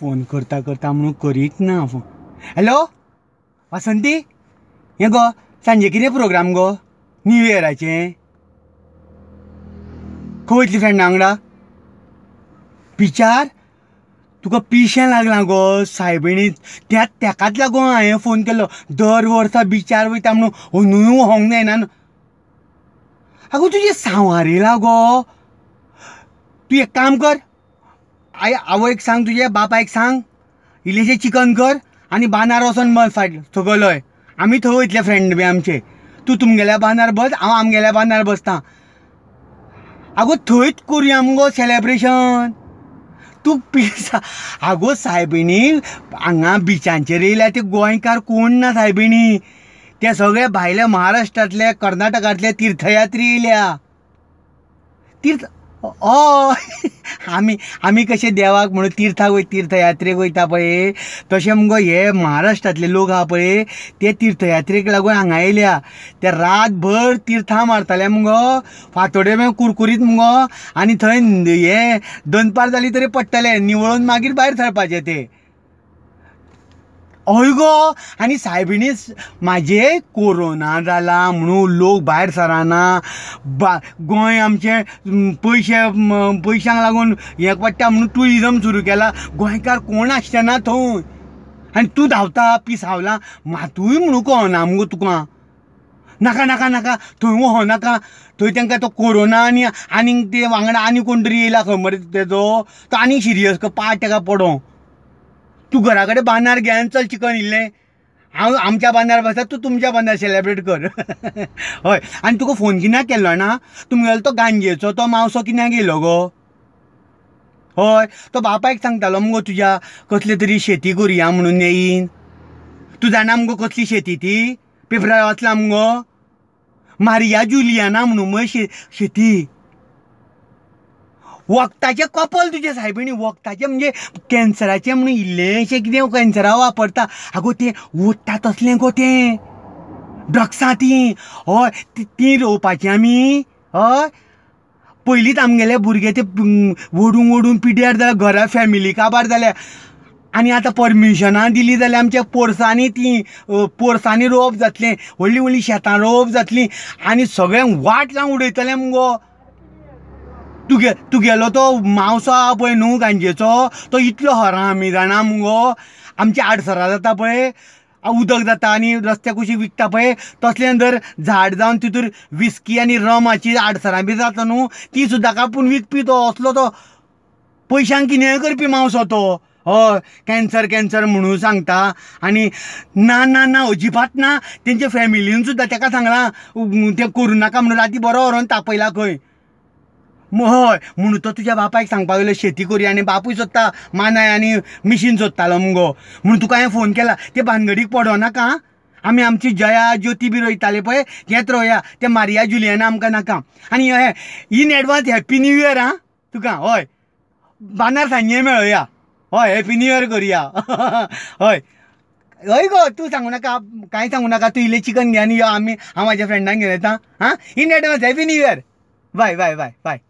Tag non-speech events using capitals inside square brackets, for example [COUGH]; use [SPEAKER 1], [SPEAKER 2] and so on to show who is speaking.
[SPEAKER 1] phone करता करता म्हणून करीत ना फोन हॅलो वासंती हे गो सांजे कितें प्रोग्राम गो न्यू इयराचें खंय वयतली फ्रेंडा वांगडा पिचार तुका पिशें लागलां गो सायबिणी त्या तेकाच लागून हांवें फोन केल्लो दर वर्सा बिचार वयता म्हणून अंदूय व्होंक जायना आगो तुजें सांवार येयला गो तूं एक काम कर आई आवयक एक सांग तुजे बापायक सांग इल्लेशें चिकन कर आनी बांदार वचोन बस फाट सगळय आमी थंय वयतले फ्रेंड बी आमचे तूं तुमगेल्या बांदार बस हांव आमगेल्या बांदार बसता आगो थंयच करूया मुगो सेलेब्रेशन तू पिसा आगो सायबिणी हांगा बिचांचेर येयल्या ते गोंयकार कोण ना सायबिणी ते सगळे भायले महाराष्ट्रांतले कर्नाटकांतले तीर्थयात्री येयल्या तीर्थ हय आमी आम्ही कसे देवाक म्हणून तीर्थाक वय तीर्थयात्रेक वयता पळय तशें मुगो हे महाराष्ट्रांतले लोक आहा पळय ते तीर्थयात्रेक लागून हांगा येयल्या ते रातभर तीर्थां मारताले मुगो फातोडे मेळून कुरकुरीत मुगो आनी थंय हे दनपार जाली तरी पडटले निवळून मागीर भायर सरपाचें ते हय गो आनी सायबिणी म्हाजे कोरोना जाला म्हणून लोक भायर सरना बा गोंय आमचे पयशे पयशांक लागून हें पडटा म्हणून टुरिजम सुरू केला गोंयकार कोण आसचे ना थंय आनी तूं धांवता पिसावला मातूय म्हणू कळना हो मुगो तुका नाका नाका नाका थंय वो हो, हो नाका थंय तांकां तो कोरोना आनी आनीक ते वांगडा आनी कोण तरी येयला खंय मरे तेजो तो आनीक सिरियस पाट ताका पडो तू घरा कडेन बांदार चल चिकन इल्लें हांव आमच्या बांदार बसता तू तुमच्या बांदार सेलेब्रेट कर [LAUGHS] हय आनी तुका फोन कित्याक केल्लो ना तुमगेलो तो गांजेचो तो मावसो कित्याक येयलो गो हय तो बापायक सांगतालो मुगो तुज्या कसले तरी शेती करुया म्हणून नेईन तूं जाणा मुगो कसली शेती ती पेपरार वाचला मुगो मारिया जुलियाना म्हणून मग शे शेती वखदाचें कपल तुझे सायबिणी वखदाचें म्हणजे कॅन्सराचें म्हणून इल्लेंशें कितें हो कॅन्सरा वापरता आगो तें ओत्ता तसलें गो तें ड्रग्सां तीं हय तीं रोवपाचीं आमी हय पयलींच आमगेले भुरगे ते ओडून ओडून पिड्ड्यार जाल्यार घरा फॅमिली काबार जाल्या आनी आतां परमिशनां दिली जाल्यार आमच्या पोरसांनी तीं पोरसांनी रोवप जातलें व्हडलीं व्हडलीं शेतां रोवप जातलीं आनी सगळ्यांक वाट लावन उडयतलें मुगो तुगे तुगेलो तो मावसो आहा पळय न्हू गांजेचो तो इतलो हरा आमी जाणा मुगो आमची आडसरां जाता पळय उदक जाता आनी रस्त्या कुशी विकता पळय तसलें जर झाड जावन तितूर विस्की आनी रमाची आडसरां बी जाता न्हू ती सुद्दां कापून विकपी तो असलो तो पयशांक कितेंय करपी मावसो तो हय कॅन्सर कॅन्सर म्हणून सांगता आनी ना ना ना अजिबात ना तेंच्या फॅमिलीन सुद्दां तेका सांगलां तें करू नाका म्हणून राती बरो व्हरोन तापयला खंय हय म्हणून तो तुझ्या बापायक सांगपाक गेलो शेती करी आनी बापूय सोदता मानाय आनी मिशीन सोदतालो मुगो म्हणून तुका हांवें फोन केला ते भानगडीक पडो नाका आमी आमची जया ज्योती बी रोयताले पळय तेंच रोया ते मारिया जुलियना आमकां नाका आनी हे in advance happy new year आं तुका हय बांदार सांजे मेळोया हय हॅप्पी न्यू इयर करुया हय हय गो तूं सांगू नाका कांय सांगू नाका तूं इल्लें चिकन घे आनी यो आमी हांव म्हाज्या फ्रेंडांक घेवन येता आं in advance happy new year bye bye bye bye